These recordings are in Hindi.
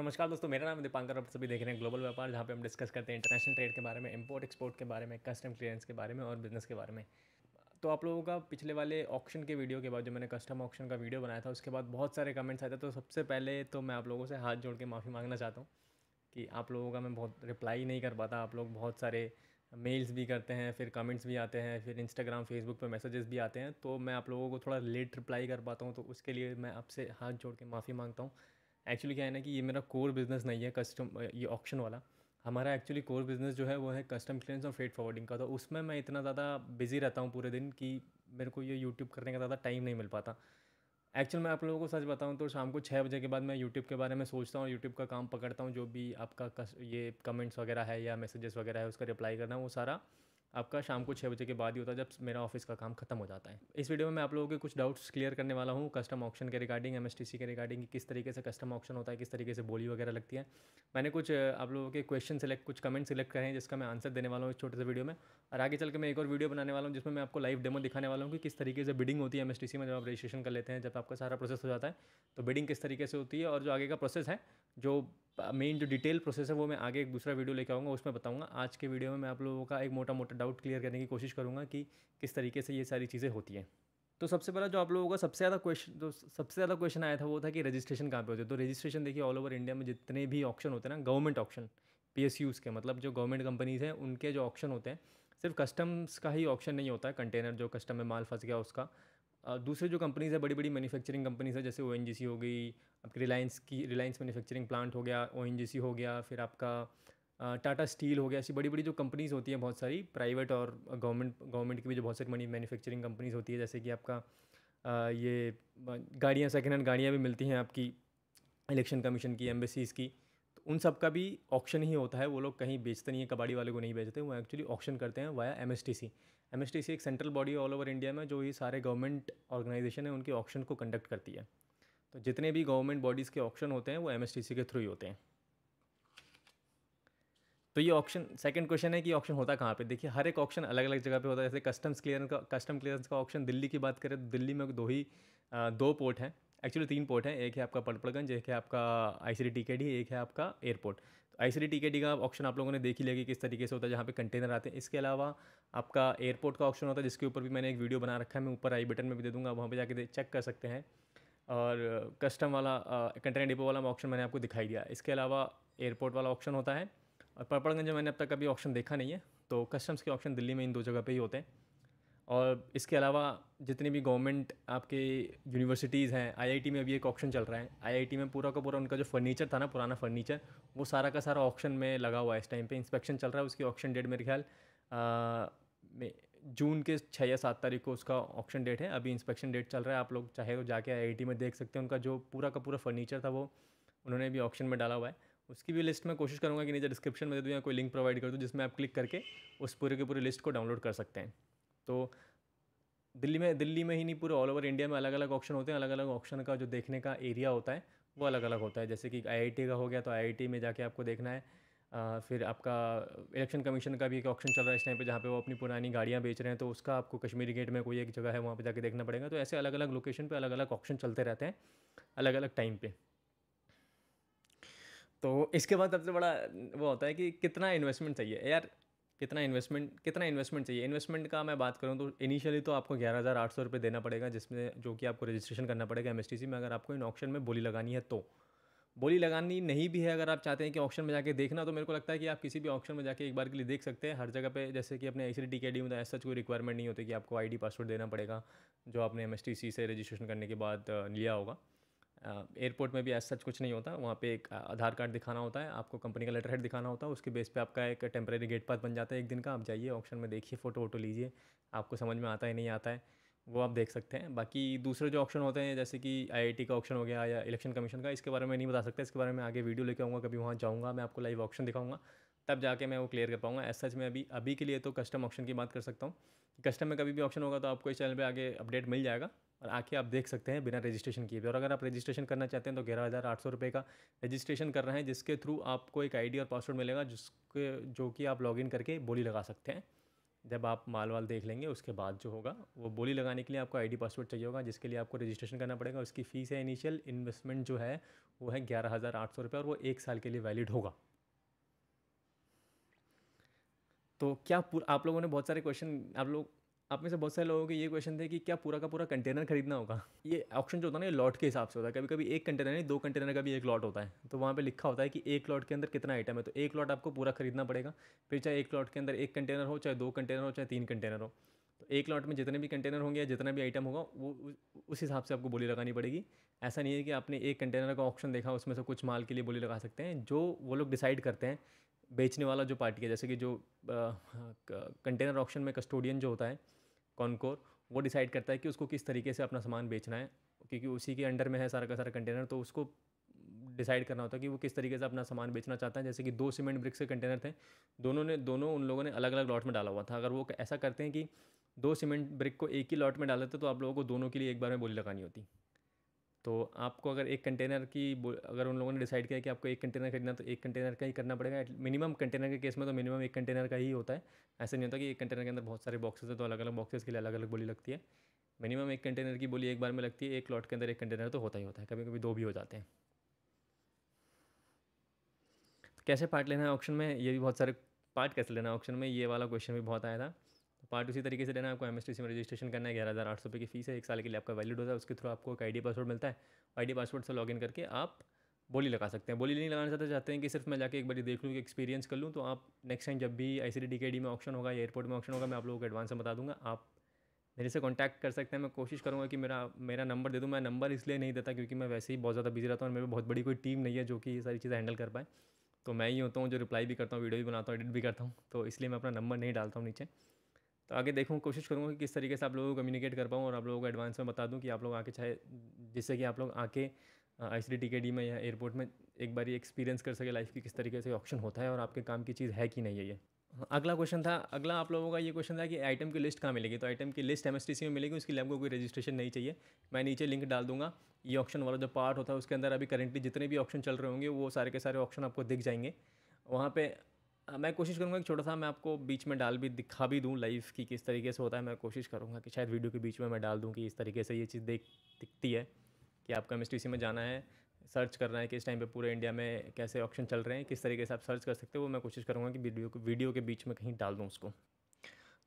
नमस्कार दोस्तों मेरा नाम दीपांकर आप सभी देख रहे हैं ग्लोबल व्यापार जहाँ पे हम डिस्कस करते हैं इंटरनेशनल ट्रेड के बारे में इंपोर्ट एक्सपोर्ट के बारे में कस्टम क्लियरेंस के बारे में और बिजनेस के बारे में तो आप लोगों का पिछले वाले ऑप्शन के वीडियो के बाद जो मैंने कस्टम ऑप्शन का वीडियो बनाया था उसके बाद बहुत सारे कमेंट्स आए थे तो सबसे पहले तो मैं आप लोगों से हाथ जोड़ के माफ़ी मांगना चाहता हूँ कि आप लोगों का मैं बहुत रिप्लाई नहीं कर पाता आप लोग बहुत सारे मेल्स भी करते हैं फिर कमेंट्स भी आते हैं फिर इंस्टाग्राम फेसबुक पर मैसेजेस भी आते हैं तो मैं आप लोगों को थोड़ा लेट रिप्लाई कर पाता हूँ तो उसके लिए मैं आपसे हाथ जोड़ के माफ़ी मांगता हूँ एक्चुअली क्या है ना कि ये मेरा कोर बिज़नेस नहीं है कस्टम ये ऑप्शन वाला हमारा एक्चुअली कोर बिज़नेस जो है वो है कस्टम क्लियरेंस और फ्रेट फॉरवर्डिंग का तो उसमें मैं इतना ज़्यादा बिज़ी रहता हूँ पूरे दिन कि मेरे को ये यूट्यूब करने का ज़्यादा टाइम नहीं मिल पाता एक्चुअल मैं आप लोगों को सच बताऊँ तो शाम को छः बजे के बाद मैं यूट्यूब के बारे में सोचता हूँ यूट्यूब का काम पकड़ता हूँ जो भी आपका कस, ये कमेंट्स वगैरह है या मैसेजेस वगैरह है उसका रिप्लाई करना वो सारा आपका शाम को छः बजे के बाद ही होता है जब मेरा ऑफिस का काम खत्म हो जाता है इस वीडियो में मैं आप लोगों के कुछ डाउट्स क्लियर करने वाला हूँ कस्टम ऑप्शन के रिगार्डिंग एम के रिगार्डिंग किस तरीके से कस्टम ऑप्शन होता है किस तरीके से बोली वगैरह लगती है मैंने कुछ आप लोगों के क्वेश्चन सेलेक्ट कुछ कमेंट सेलेक्ट करें जिसका मैं आंसर देने वाला हूँ इस छोटे से वीडियो में और आगे चल के मैं एक और वीडियो बनाने वाला हूँ जिसमें मैं आपको लाइव डेमो दिखाने वाला हूँ कि किस तरीके से बिडिंग होती है एम में जब आप रजिस्ट्रेशन कर लेते हैं जब आपका सारा प्रोसेस हो जाता है तो बिडिंग किस तरीके से होती है और जो आगे का प्रोसेस है जो मेन जो डिटेल प्रोसेस है वो मैं आगे एक दूसरा वीडियो लेकर आऊँगा उसमें बताऊँगा आज के वीडियो में मैं आप लोगों का एक मोटा मोटा डाउट क्लियर करने की कोशिश करूँगा कि किस तरीके से ये सारी चीज़ें होती हैं तो सबसे पहला जो आप लोगों का सबसे ज़्यादा क्वेश्चन जो सबसे ज़्यादा क्वेश्चन आया था वो था कि रजिस्ट्रेशन कहाँ पे होते हैं तो रजिस्ट्रेशन देखिए ऑल ओवर इंडिया में जितने भी ऑप्शन होते हैं ना गवर्नमेंट ऑप्शन पी के मतलब जो गवर्नमेंट कंपनीज़ हैं उनके जो ऑप्शन होते हैं सिर्फ कस्टम्स का ही ऑप्शन नहीं होता है कंटेनर जो कस्टम में माल फंस गया उसका दूसरे जो कंपनीज़ है बड़ी बड़ी मैन्युफैक्चरिंग कंपनीज़ है जैसे ओ हो गई आपकी रिलायंस की रिलायंस मैन्युफैक्चरिंग प्लांट हो गया ओ हो गया फिर आपका टाटा स्टील हो गया ऐसी बड़ी बड़ी जो कंपनीज़ होती हैं बहुत सारी प्राइवेट और गवर्नमेंट गवर्नमेंट की भी जो बहुत सारी मनी मैन्युफैक्चरिंग कंपनीज़ होती है जैसे कि आपका ये गाड़ियाँ सेकेंड हैंड गाड़ियाँ भी मिलती हैं आपकी इलेक्शन कमीशन की एम्बेसीज़ की उन सब का भी ऑक्शन ही होता है वो लोग कहीं बेचते नहीं है कबाड़ी वाले को नहीं बेचते वो एक्चुअली ऑक्शन करते हैं via M S T C M S T C एक central body all over India में जो ये सारे गवर्नमेंट ऑर्गेनाइजेशन है उनके ऑक्शन को कंडक्ट करती है तो जितने भी गवर्नमेंट बॉडीज़ के ऑक्शन होते हैं वो एम एस टी सी के थ्रू ही होते हैं तो ये ऑप्शन सेकंड क्वेश्चन है कि ऑप्शन होता कहाँ पे देखिए हर एक ऑप्शन अलग अलग जगह पे होता है जैसे कस्टम्स क्लियरेंस का कस्टम क्लियरेंस का ऑप्शन दिल्ली की बात करें तो दिल्ली में दो ही दो पोर्ट हैं एक्चुअली तीन पोर्ट हैं एक है आपका पलपड़गंज एक है आपका आई सी डी एक है आपका एयरपोर्ट तो आई सी डी का ऑप्शन आप लोगों ने देख ही लिया कि किस तरीके से होता है जहाँ पे कंटेनर आते हैं इसके अलावा आपका एयरपोर्ट का ऑप्शन होता है जिसके ऊपर भी मैंने एक वीडियो बना रखा है मैं ऊपर आई बटन में भी दे दूँगा वहाँ पर जाकर चेक कर सकते हैं और कस्टम वाला कंटेनर डिपो वाला ऑप्शन मैंने आपको दिखाई दिया इसके अलावा एयरपोर्ट वाला ऑप्शन होता है और पड़पड़गंज में मैंने अब तक कभी ऑप्शन देखा नहीं है तो कस्टम्स के ऑप्शन दिल्ली में इन दो जगह पर ही होते हैं और इसके अलावा जितनी भी गवर्नमेंट आपके यूनिवर्सिटीज़ हैं आईआईटी में अभी एक ऑप्शन चल रहा है आईआईटी में पूरा का पूरा उनका जो फर्नीचर था ना पुराना फर्नीचर वो सारा का सारा ऑप्शन में लगा हुआ है इस टाइम पे इंस्पेक्शन चल रहा है उसकी ऑप्शन डेट मेरे ख्याल जून के छः या सात तारीख को उसका ऑप्शन डेट है अभी इंस्पेक्शन डेट चल रहा है आप लोग चाहे तो जाके आई में देख सकते हैं उनका जो पूरा का पूरा फर्नीचर था वो उन्होंने भी ऑप्शन में डाला हुआ है उसकी भी लिस्ट में कोशिश करूँगा कि नीचे डिस्क्रिप्शन में दे दूँ या कोई लिंक प्रोवाइड कर दूँ जिसमें आप क्लिक करके उस पूरे के पूरे लिस्ट को डाउनलोड कर सकते हैं तो दिल्ली में दिल्ली में ही नहीं पूरे ऑल ओवर इंडिया में अलग अलग ऑप्शन होते हैं अलग अलग ऑप्शन का जो देखने का एरिया होता है वो अलग अलग होता है जैसे कि आई का हो गया तो आई में जाके आपको देखना है आ, फिर आपका इलेक्शन कमीशन का भी एक ऑप्शन चल रहा है इस टाइम पर जहाँ पर वो अपनी पुरानी गाड़ियाँ बेच रहे हैं तो उसका आपको कश्मीरी गेट में कोई एक जगह है वहाँ पर जाके देखना पड़ेगा तो ऐसे अलग अलग लोकेशन पर अलग अलग ऑप्शन चलते रहते हैं अलग अलग टाइम पर तो इसके बाद सबसे बड़ा वो होता है कि कितना इन्वेस्टमेंट चाहिए यार कितना इन्वेस्टमेंट कितना इन्वेस्टमेंट चाहिए इन्वेस्टमेंट का मैं बात करूँ तो इनिशियली तो आपको ग्यारह हज़ार आठ सौ रुपये देना पड़ेगा जिसमें जो कि आपको रजिस्ट्रेशन करना पड़ेगा एम में अगर आपको इन ऑप्शन में बोली लगानी है तो बोली लगानी नहीं भी है अगर आप चाहते हैं कि ऑप्शन में जाके देखना तो मेरे को लगता है कि आप किसी भी ऑप्शन में जाके एक बार के लिए देख सकते हैं हर जगह पे जैसे कि अपने ऐसी टी के डी में तो ऐसा कोई रिक्वायरमेंट नहीं होती कि आपको आईडी पासवर्ड देना पड़ेगा जो आपने एम से रजिस्ट्रेशन करने के बाद लिया होगा एयरपोर्ट में भी ऐसा सच कुछ नहीं होता वहाँ पे एक आधार कार्ड दिखाना होता है आपको कंपनी का लेटर हेड दिखाना होता है उसके बेस पे आपका एक टेम्प्रेरी गेट पास बन जाता है एक दिन का आप जाइए ऑप्शन में देखिए फ़ोटो वोटो लीजिए आपको समझ में आता है नहीं आता है वो आप देख सकते हैं बाकी दूसरे जो ऑप्शन होते हैं जैसे कि आई का ऑप्शन हो गया या इलेक्शन कमीशन का इसके बारे में नहीं बता सकता इसके बारे में आगे वीडियो लेके आऊँगा कभी वहाँ जाऊँगा मैं आपको लाइव ऑप्शन दिखाऊँगा तब जाके मैं वो क्लियर कर पाऊँगा ऐसा सच मैं अभी अभी के लिए तो कस्टम ऑप्शन की बात कर सकता हूँ कस्टम में कभी भी ऑप्शन होगा तो आपको इस चैनल पर आगे अपडेट मिल जाएगा और आके आप देख सकते हैं बिना रजिस्ट्रेशन किए भी और अगर आप रजिस्ट्रेशन करना चाहते हैं तो ग्यारह हज़ार आठ सौ रुपये का रजिस्ट्रेशन कर रहे हैं जिसके थ्रू आपको एक आईडी और पासवर्ड मिलेगा जिसके जो कि आप लॉगिन करके बोली लगा सकते हैं जब आप माल वाल देख लेंगे उसके बाद जो होगा वो बोली लगाने के लिए आपको डी पासवर्ड चाहिए होगा जिसके लिए आपको रजिस्ट्रेशन करना पड़ेगा उसकी फ़ीस है इनिशियल इन्वेस्टमेंट जो है वो है ग्यारह हज़ार आठ सौ रुपये और वो एक साल के लिए वैलिड होगा तो क्या आप लोगों ने बहुत सारे क्वेश्चन आप लोग आप में से बहुत सारे लोगों के ये क्वेश्चन थे कि क्या पूरा का पूरा कंटेनर खरीदना होगा ये ऑप्शन जो होता है ना ये लॉट के हिसाब से होता है कभी कभी एक कंटेनर नहीं दो कंटेनर का भी एक लॉट होता है तो वहाँ पे लिखा होता है कि एक लॉट के अंदर कितना आइटम है तो एक लॉट आपको पूरा खरीदना पड़ेगा फिर चाहे एक लॉट के अंदर एक कंटेनर हो चाहे दो कंटेनर हो चाहे तीन कंटेनर हो तो एक लॉट में जितने भी कंटेनर होंगे या जितना भी आइटम होगा वो उस हिसाब से आपको बोली लगानी पड़ेगी ऐसा नहीं है कि आपने एक कंटेनर का ऑप्शन देखा उसमें से कुछ माल के लिए बोली लगा सकते हैं जो वो लोग डिसाइड करते हैं बेचने वाला जो पार्टी है जैसे कि जो हाँ, कंटेनर ऑप्शन में कस्टोडियन जो होता है कॉनकोर वो डिसाइड करता है कि उसको किस तरीके से अपना सामान बेचना है क्योंकि उसी के अंडर में है सारा का सारा कंटेनर तो उसको डिसाइड करना होता है कि वो किस तरीके से अपना सामान बेचना चाहता है जैसे कि दो सीमेंट ब्रिक्स के कंटेनर थे दोनों ने दोनों उन लोगों ने अलग अलग लॉट में डाला हुआ था अगर वो ऐसा करते हैं कि दो सीमेंट ब्रिक को एक ही लॉट में डाल देते तो आप लोगों को दोनों के लिए एक बार में बोली लगानी होती तो आपको अगर एक कंटेनर की अगर उन लोगों ने डिसाइड किया कि आपको एक कंटेनर खरीदना तो एक कंटेनर का ही करना पड़ेगा मिनिमम कंटेनर के केस में तो मिनिमम एक कंटेनर का ही होता है ऐसा नहीं होता कि एक कंटेनर के अंदर बहुत सारे बॉक्सेस हैं तो अलग अलग बॉक्सेस के लिए अलग अलग बोली लगती है मिनिमम एक कंटेनर की बोली एक बार में लगती है एक लॉट के अंदर एक कंटेनर तो होता ही होता है कभी कभी दो भी हो जाते हैं तो कैसे पार्ट लेना है ऑप्शन में ये भी बहुत सारे पार्ट कैसे लेना है ऑप्शन में ये वाला क्वेश्चन भी बहुत आया था तो पार्ट उसी तरीके से है आपको एम एस में रजिस्ट्रेशन करना है ग्यारह हज़ार आठ सौ रुपये की फीस है एक साल के लिए आपका वैलिड होता है उसके थ्रू आपको एक आई पासवर्ड मिलता है आई पासवर्ड से लॉगिन करके आप बोली लगा सकते हैं बोली नहीं लगाना चाहते चाहते हैं कि सिर्फ मैं जाके एक बार देख लूँ कि एक्सपीरियंस कर लूँ तो आप नेक्स्ट टाइम जब भी आई सी डी में ऑप्शन होगा या एयरपोर्ट में ऑप्शन होगा मैं आप लोगों को एडवांस में बता दूँगा आप मेरे से कॉन्टैक्ट कर सकते हैं मैं कोशिश करूँगा कि मेरा मेरा नंबर दे दूँ मैं नंबर इसलिए नहीं देता क्योंकि मैं वैसे ही बहुत ज़्यादा बिजी रहता हूँ और मेरे बहुत बड़ी कोई टीम नहीं है जो कि ये सारी चीज़ें हैंडल कर पाए तो मैं ही होता हूँ जो रिप्लाई भी करता हूँ वीडियो भी बनाता हूँ एडिट भी करता हूँ तो इसलिए मैं अपना नंबर नहीं डालता हूँ नीचे तो आगे देखूँ कोशिश करूँगा कि किस तरीके से आप लोगों को कम्युनिकेट कर पाऊँ और आप लोगों को एडवांस में बता दूँ कि आप लोग आके चाहे जिससे कि आप लोग आके आई सी टी में या एयरपोर्ट में एक बार ये एक्सपीरियंस कर सके लाइफ की किस तरीके से ऑप्शन होता है और आपके काम की चीज़ है कि नहीं है ये हाँ, अगला क्वेश्चन था अगला आप लोगों का ये क्वेश्चन था कि आइटम की लिस्ट कहाँ मिलेगी तो आइटम की लिस्ट एम में मिलेगी उसके लिए आपको कोई रजिस्ट्रेशन नहीं चाहिए मैं नीचे लिंक डाल दूंगा ये ऑप्शन वाला जो पार्ट होता है उसके अंदर अभी करेंटली जितने भी ऑप्शन चल रहे होंगे वो सारे के सारे ऑप्शन आपको दिख जाएंगे वहाँ पे मैं कोशिश करूँगा कि छोटा सा मैं आपको बीच में डाल भी दिखा भी दूँ लाइफ की किस तरीके से होता है मैं कोशिश करूँगा कि शायद वीडियो के बीच में मैं डाल दूँ कि इस तरीके से ये चीज़ देख दिखती है कि आप केमिस्ट्री में जाना है सर्च करना है कि इस टाइम पे पूरे इंडिया में कैसे ऑप्शन चल रहे हैं किस तरीके से आप सर्च कर सकते हो वो मैं कोशिश करूँगा कि वीडियो वीडियो के बीच में कहीं डाल दूँ उसको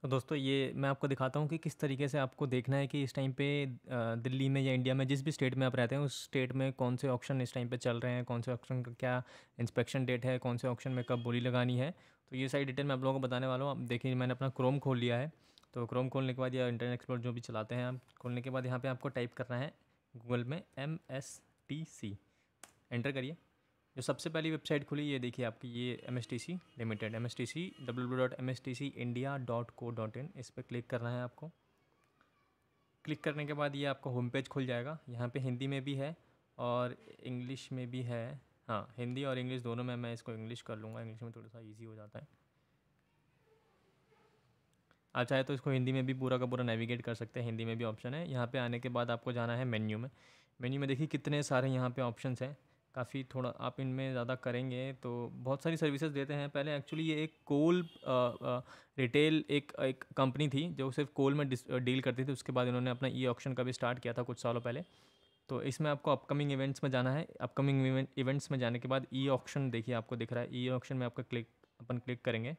तो दोस्तों ये मैं आपको दिखाता हूँ कि किस तरीके से आपको देखना है कि इस टाइम पे दिल्ली में या इंडिया में जिस भी स्टेट में आप रहते हैं उस स्टेट में कौन से ऑप्शन इस टाइम पे चल रहे हैं कौन से ऑप्शन का क्या इंस्पेक्शन डेट है कौन से ऑप्शन में कब बोली लगानी है तो ये सारी डिटेल मैं आप लोगों को बताने वाला हूँ आप देखिए मैंने अपना क्रोम खोल लिया है तो क्रोम खोलने के बाद या इंटरनेट एक्सप्लोर जो भी चलाते हैं आप खोलने के बाद यहाँ पर आपको टाइप करना है गूगल में M S T C enter करिए जो सबसे पहली वेबसाइट खुली ये देखिए आपकी ये M S T C limited M S T C W W dot M S T C India dot co dot in इस पर क्लिक करना है आपको क्लिक करने के बाद ये आपका होम पेज खुल जाएगा यहाँ पे हिंदी में भी है और इंग्लिश में भी है हाँ हिंदी और इंग्लिश दोनों में मैं इसको इंग्लिश कर लूँगा इंग्लिश में थोड़ा सा ईजी हो जाता है आप चाहे तो इसको हिंदी में भी पूरा का पूरा नेविगेट कर सकते हैं हिंदी में भी ऑप्शन है यहाँ पे आने के बाद आपको जाना है मेन्यू में मेन्यू में देखिए कितने सारे यहाँ पे ऑप्शंस हैं काफ़ी थोड़ा आप इनमें ज़्यादा करेंगे तो बहुत सारी सर्विसेज देते हैं पहले एक्चुअली ये एक कोल रिटेल एक एक कंपनी थी जो सिर्फ कोल में डील करती थी उसके बाद इन्होंने अपना ई ऑक्शन का भी स्टार्ट किया था कुछ सालों पहले तो इसमें आपको अपकमिंग इवेंट्स में जाना है अपकमिंग इवेंट्स में जाने के बाद ई ऑक्शन देखिए आपको दिख रहा है ई ऑक्शन में आपका क्लिक अपन क्लिक करेंगे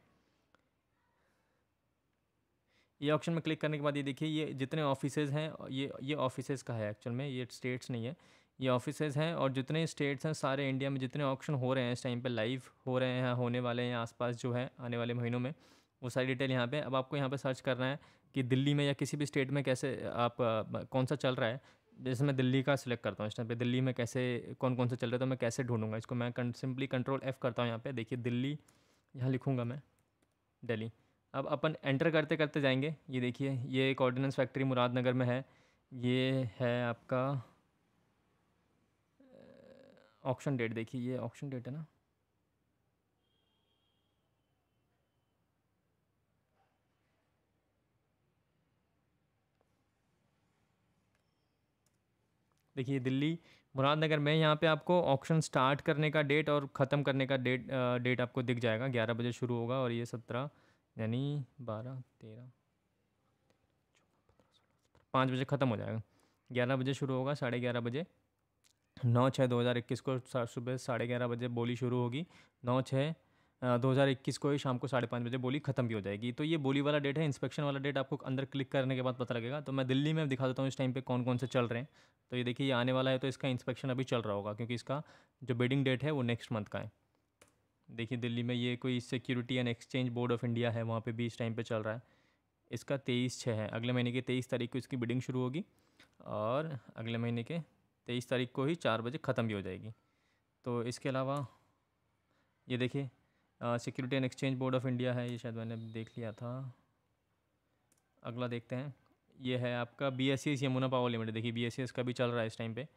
ये ऑप्शन में क्लिक करने के बाद ये देखिए ये जितने ऑफिसेज हैं ये ये ऑफिसेज का है एक्चुअल में ये स्टेट्स नहीं है ये ऑफिसेज हैं और जितने स्टेट्स हैं सारे इंडिया में जितने ऑक्शन हो रहे हैं इस टाइम पे लाइव हो रहे हैं होने वाले हैं आसपास जो है आने वाले महीनों में वो सारी डिटेल यहाँ पे अब आपको यहाँ पे सर्च करना है कि दिल्ली में या किसी भी स्टेट में कैसे आप कौन सा चल रहा है जैसे मैं दिल्ली का सिलेक्ट करता हूँ इस टाइम पर दिल्ली में कैसे कौन कौन सा चल रहा है तो मैं कैसे ढूंढूंगा इसको मैं सिंपली कंट्रोल एफ़ करता हूँ यहाँ पर देखिए दिल्ली यहाँ लिखूँगा मैं डेली अब अपन एंटर करते करते जाएंगे ये देखिए ये एक ऑर्डिनेंस फैक्ट्री मुरादनगर में है ये है आपका ऑक्शन डेट देखिए ये ऑक्शन डेट है ना देखिए दिल्ली मुरादनगर में यहाँ पे आपको ऑक्शन स्टार्ट करने का डेट और ख़त्म करने का डेट डेट आपको दिख जाएगा ग्यारह बजे शुरू होगा और ये सत्रह यानी बारह तेरह पाँच बजे ख़त्म हो जाएगा ग्यारह बजे शुरू होगा साढ़े ग्यारह बजे नौ छः दो हज़ार इक्कीस को सुबह साढ़े ग्यारह बजे बोली शुरू होगी नौ छः दो हज़ार इक्कीस को ही शाम को साढ़े पाँच बजे बोली ख़त्म भी हो जाएगी तो ये बोली वाला डेट है इंस्पेक्शन वाला डेट आपको अंदर क्लिक करने के बाद पता लगेगा तो मैं दिल्ली में दिखा देता हूँ इस टाइम पे कौन कौन से चल रहे हैं तो ये देखिए ये आने वाला है तो इसका इंस्पेक्शन अभी चल रहा होगा क्योंकि इसका जो बिडिंग डेट है वो नेक्स्ट मंथ का है देखिए दिल्ली में ये कोई security and exchange board of India है वहाँ पर भी इस टाइम पर चल रहा है इसका तेईस छः है अगले महीने की तेईस तारीख को इसकी बिडिंग शुरू होगी और अगले महीने के तेईस तारीख को ही चार बजे ख़त्म भी हो जाएगी तो इसके अलावा ये देखिए security and exchange board of India है ये शायद मैंने देख लिया था अगला देखते हैं ये है आपका B S C Yamuna power limited देखिए बी एस सी का भी चल रहा है इस टाइम पे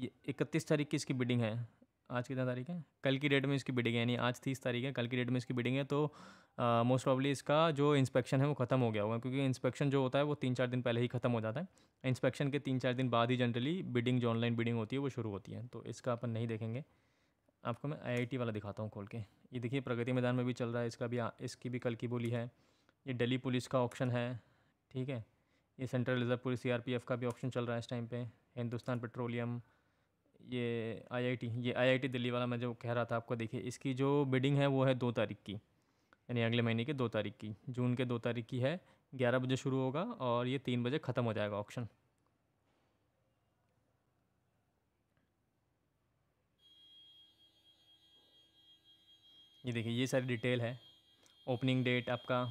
ये इकतीस तारीख की इसकी बिडिंग है आज कितना तारीख है कल की डेट में इसकी बिडिंग है यानी आज तीस तारीख है कल की डेट में इसकी बिडिंग है तो मोस्ट प्रॉब्ली इसका जो इंस्पेक्शन है वो ख़त्म हो गया होगा क्योंकि इंस्पेक्शन जो होता है वो तीन चार दिन पहले ही ख़त्म हो जाता है इंस्पेक्शन के तीन चार दिन बाद ही जनरली बिडिंग जो ऑनलाइन बिडिंग होती है वो शुरू होती है तो इसका अपन नहीं देखेंगे आपको मैं आई वाला दिखाता हूँ खोल के ये देखिए प्रगति मैदान में भी चल रहा है इसका भी इसकी भी कल की बोली है ये दिल्ली पुलिस का ऑप्शन है ठीक है ये सेंट्रल रिजर्व पुलिस सी का भी ऑप्शन चल रहा है इस टाइम पर हिंदुस्तान पेट्रोलियम ये आईआईटी ये आईआईटी दिल्ली वाला मैं जो कह रहा था आपको देखिए इसकी जो बिडिंग है वो है दो तारीख की यानी अगले महीने की दो तारीख की जून के दो तारीख की है ग्यारह बजे शुरू होगा और ये तीन बजे ख़त्म हो जाएगा ऑप्शन ये देखिए ये सारी डिटेल है ओपनिंग डेट आपका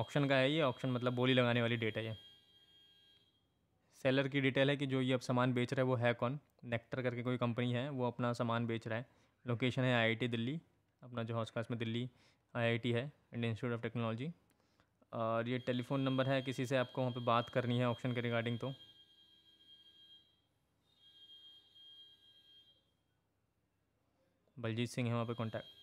ऑप्शन का है ये ऑप्शन मतलब बोली लगाने वाली डेट है ये सेलर की डिटेल है कि जो ये अब सामान बेच रहा है वो है कौन नेक्टर करके कोई कंपनी है वो अपना सामान बेच रहा है लोकेशन है आईआईटी दिल्ली अपना जो हॉस्कास में दिल्ली आईआईटी है इंडियन इंस्टीट्यूट ऑफ टेक्नोलॉजी और ये टेलीफोन नंबर है किसी से आपको वहाँ पे बात करनी है ऑप्शन के रिगार्डिंग तो बलजीत सिंह है वहाँ पर contact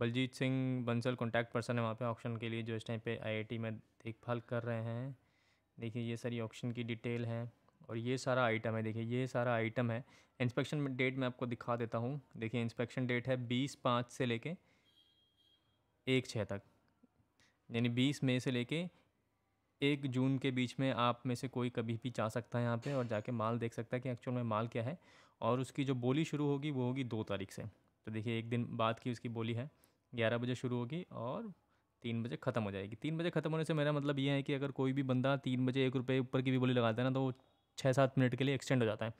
Baljeet Singh Bansal contact person है वहाँ पे ऑप्शन के लिए जो इस टाइम पे आईआईटी में देखभाल कर रहे हैं देखिए ये सारी ऑप्शन की डिटेल है और ये सारा आइटम है देखिए ये सारा आइटम है इंस्पेक्शन डेट मैं आपको दिखा देता हूँ देखिए इंस्पेक्शन डेट है बीस पाँच से ले कर एक छः तक यानी बीस मई से कर एक जून के बीच में आप में से कोई कभी भी जा सकता है यहाँ पे और जाके माल देख सकता है कि एक्चुअल में माल क्या है और उसकी जो बोली शुरू होगी वो होगी दो तारीख से तो देखिए एक दिन बाद की उसकी बोली है ग्यारह बजे शुरू होगी और तीन बजे ख़त्म हो जाएगी तीन बजे ख़त्म होने से मेरा मतलब ये है कि अगर कोई भी बंदा तीन बजे एक रुपये ऊपर की भी बोली लगाता है ना तो छः सात मिनट के लिए एक्सटेंड हो जाता है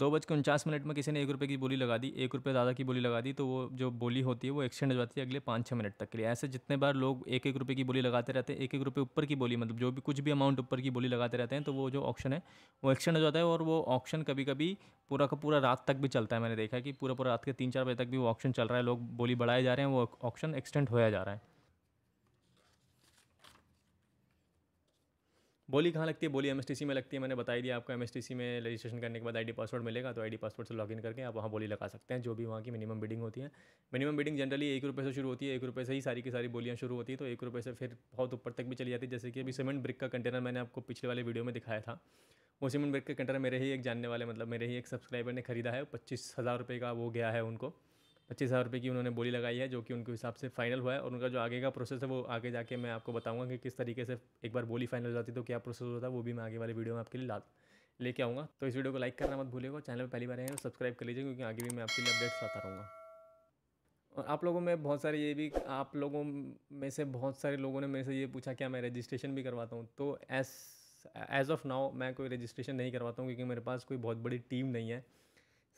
दो बज के उनचास मिनट में किसी ने एक रुपये की बोली लगा दी एक रुपये ज़्यादा की बोली लगा दी तो वो जो बोली होती है वो एक्सटेंड हो जाती है अगले पाँच छः मिनट तक के लिए ऐसे जितने बार लोग एक एक रुपये की बोली लगाते रहते हैं एक एक रुपये ऊपर की बोली मतलब जो भी कुछ भी अमाउंट ऊपर की बोली लगाते रहते हैं तो वो जो ऑप्शन है वो एक्सटेंड हो जाता है और वो ऑप्शन कभी कभी पूरा का पूरा रात तक भी चलता है मैंने देखा कि पूरा पूरा रात के तीन चार बजे तक भी वो ऑप्शन चल रहा है लोग बोली बढ़ाए जा रहे हैं वो ऑप्शन एक्सटेंड होया जा रहा है बोली कहाँ लगती है बोली एम में लगती है मैंने बताई दिया आपको एम में रजिस्ट्रेशन करने के बाद आई पासवर्ड मिलेगा तो आई पासवर्ड से लॉगिन करके आप वहाँ बोली लगा सकते हैं जो भी वहाँ की मिनिमम बिडिंग होती है मिनिमम बिडिंग जनरली एक रुपये से शुरू होती है एक रुपये से ही सारी की सारी बोलियाँ शुरू होती है तो एक रुपये से फिर बहुत ऊपर तक भी चली जाती है जैसे कि अभी सीमेंट ब्रिक का कंटेनर मैंने आपको पिछले वाले वीडियो में दिखाया था वो सीमेंट ब्रिक का कंटेनर मेरे ही एक जानने वाले मतलब मेरे ही एक सब्सक्राइबर ने खरीदा है पच्चीस हज़ार रुपये का वो गया है उनको पच्चीस हज़ार रुपये की उन्होंने बोली लगाई है जो कि उनके हिसाब से फाइनल हुआ है और उनका जो आगे का प्रोसेस है वो आगे जाके मैं आपको बताऊंगा कि किस तरीके से एक बार बोली फाइनल हो जाती है तो क्या प्रोसेस होता है वो भी मैं आगे वाले वीडियो में आपके लिए ला लेके आऊँगा तो इस वीडियो को लाइक करना मत भूलिएगा चैनल पर पहली बार आएंगे सब्सक्राइब तो कर लीजिए क्योंकि आगे भी मैं आपके लिए अपडेट्स आता रहूँगा और आप लोगों में बहुत सारे ये भी आप लोगों में से बहुत सारे लोगों ने मेरे से ये पूछा क्या मैं रजिस्ट्रेशन भी करवाता हूँ तो एस एज ऑफ नाउ मैं कोई रजिस्ट्रेशन नहीं करवाता हूँ क्योंकि मेरे पास कोई बहुत बड़ी टीम नहीं है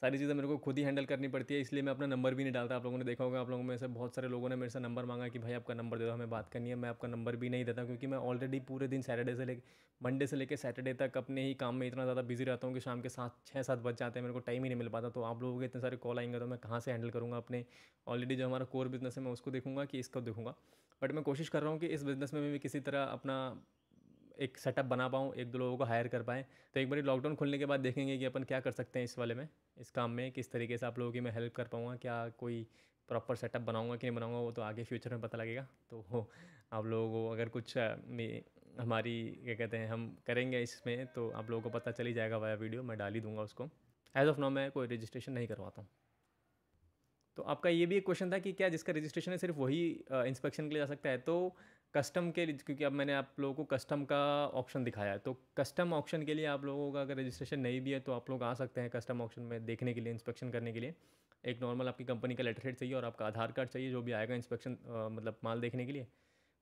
सारी चीज़ें मेरे को खुद ही हैंडल करनी पड़ती है इसलिए मैं अपना नंबर भी नहीं डालता आप लोगों ने देखा होगा आप लोगों में से बहुत सारे लोगों ने मेरे से नंबर मांगा कि भाई आपका नंबर दे दो हमें बात करनी है मैं आपका नंबर भी नहीं देता क्योंकि मैं ऑलरेडी पूरे दिन सैटरडे से लेकर मंडे से लेकर सैटरडे तक अपने ही काम में इतना ज़्यादा बिजी रहता हूँ कि शाम के सात छः सात बज जाते हैं मेरे को टाइम ही नहीं मिल पाता तो आप लोगों के इतने सारे कॉल आएंगे तो मैं कहाँ से हैंडल करूँगा अपने ऑलरेडी जो हमारा कोर बिजनेस है मैं उसको देखूँगा कि इसको देखूँगा बट मैं कोशिश कर रहा हूँ कि इस बिज़नेस में भी किसी तरह अपना एक सेटअप बना पाऊँ एक दो लोगों को हायर कर पाएँ तो एक बार लॉकडाउन खुलने के बाद देखेंगे कि अपन क्या कर सकते हैं इस वाले में इस काम में किस तरीके से आप लोगों की मैं हेल्प कर पाऊँगा क्या कोई प्रॉपर सेटअप बनाऊंगा कि नहीं बनाऊंगा वो तो आगे फ्यूचर में पता लगेगा तो आप लोगों को अगर कुछ हमारी क्या कहते हैं हम करेंगे इसमें तो आप लोगों को पता चली जाएगा वाया वीडियो मैं डाल ही दूंगा उसको एज ऑफ नाउ मैं कोई रजिस्ट्रेशन नहीं करवाता हूँ तो आपका ये भी एक क्वेश्चन था कि क्या जिसका रजिस्ट्रेशन है सिर्फ वही इंस्पेक्शन के लिए जा सकता है तो कस्टम के क्योंकि अब मैंने आप लोगों को कस्टम का ऑप्शन दिखाया है तो कस्टम ऑप्शन के लिए आप लोगों का अगर रजिस्ट्रेशन नहीं भी है तो आप लोग आ सकते हैं कस्टम ऑप्शन में देखने के लिए इंस्पेक्शन करने के लिए एक नॉर्मल आपकी कंपनी का लेटर हेड चाहिए और आपका आधार कार्ड चाहिए जो भी आएगा इंस्पेक्शन मतलब माल देखने के लिए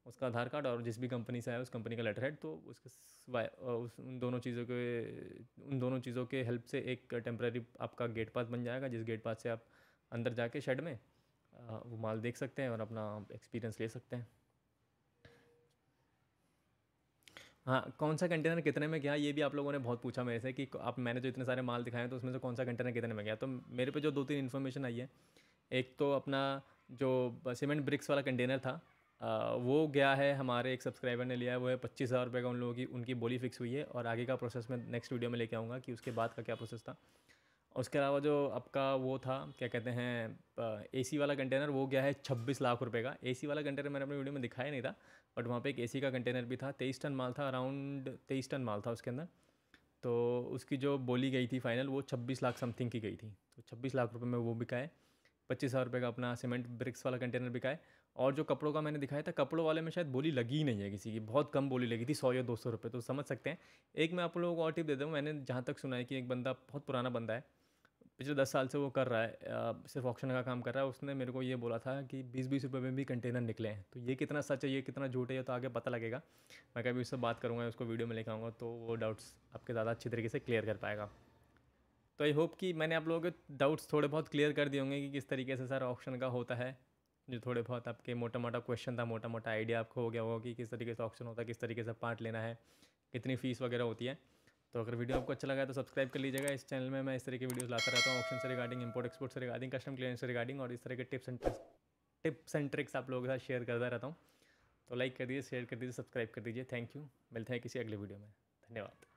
उसका आधार कार्ड और जिस भी कंपनी से आया उस कंपनी का लेटर हेड तो उसके उस उन दोनों चीज़ों के उन दोनों चीज़ों के हेल्प से एक टेम्प्रेरी आपका गेट पास बन जाएगा जिस गेट पास से आप अंदर जाके शेड में वो माल देख सकते हैं और अपना एक्सपीरियंस ले सकते हैं हाँ कौन सा कंटेनर कितने में गया ये भी आप लोगों ने बहुत पूछा मेरे से कि आप मैंने जो इतने सारे माल दिखाए हैं तो उसमें से कौन सा कंटेनर कितने में गया तो मेरे पे जो दो तीन इन्फॉर्मेशन आई है एक तो अपना जो सीमेंट ब्रिक्स वाला कंटेनर था आ, वो गया है हमारे एक सब्सक्राइबर ने लिया है वो है पच्चीस हज़ार रुपये का उन लोगों की उनकी बोली फिक्स हुई है और आगे का प्रोसेस मैं नेक्स्ट वीडियो में लेके आऊँगा कि उसके बाद का क्या प्रोसेस था उसके अलावा जो आपका वो था क्या कहते हैं ए सी वाला कंटेनर वो गया है छब्बीस लाख रुपये का ए सी वाला कंटेनर मैंने अपने वीडियो में दिखाया नहीं था बट वहाँ पे एक ए सी का कंटेनर भी था तेईस टन माल था अराउंड तेईस टन माल था उसके अंदर तो उसकी जो बोली गई थी फाइनल वो छब्बीस लाख समथिंग की गई थी तो छब्बीस लाख रुपये में वो बिकाए पच्चीस हज़ार रुपये का अपना सीमेंट ब्रिक्स वाला कंटेनर बिकाए और जो कपड़ों का मैंने दिखाया था कपड़ों वाले में शायद बोली लगी ही नहीं है किसी की बहुत कम बोली लगी थी सौ या दो सौ रुपये तो समझ सकते हैं एक मैं आप लोगों को और टिप दे दूँ मैंने जहाँ तक सुना है कि एक बंदा बहुत पुराना बंदा है पिछले दस साल से वो कर रहा है सिर्फ ऑक्शन का काम कर रहा है उसने मेरे को ये बोला था कि बीस बीस रुपये में भी कंटेनर निकले हैं तो ये कितना सच है ये कितना झूठ है ये तो आगे पता लगेगा मैं कभी उससे बात करूँगा उसको वीडियो में लेकर आऊँगा तो वो डाउट्स आपके ज़्यादा अच्छी तरीके से क्लियर कर पाएगा तो आई होप कि मैंने आप लोगों के डाउट्स थोड़े बहुत क्लियर कर दिए होंगे कि किस तरीके से सर ऑप्शन का होता है जो थोड़े बहुत आपके मोटा मोटा क्वेश्चन था मोटा मोटा आइडिया आपको हो गया होगा कि किस तरीके से ऑप्शन होता है किस तरीके से पार्ट लेना है कितनी फ़ीस वगैरह होती है तो अगर वीडियो आपको अच्छा लगा तो सब्सक्राइब कर लीजिएगा इस चैनल में मैं इस तरह की वीडियोस लाता रहता हूँ ऑप्शन से रिगार्डिंग इंपोर्ट एक्सपोर्ट से रिगार्डिंग कस्टम क्लियरेंस से रिगार्डिंग और इस तरह के tips and tips and tricks आप लोगों के साथ शेयर करता रहता हूँ तो लाइक कर दीजिए शेयर कर दीजिए सब्सक्राइब कर दीजिए थैंक यू मिलते हैं किसी अगले वीडियो में धन्यवाद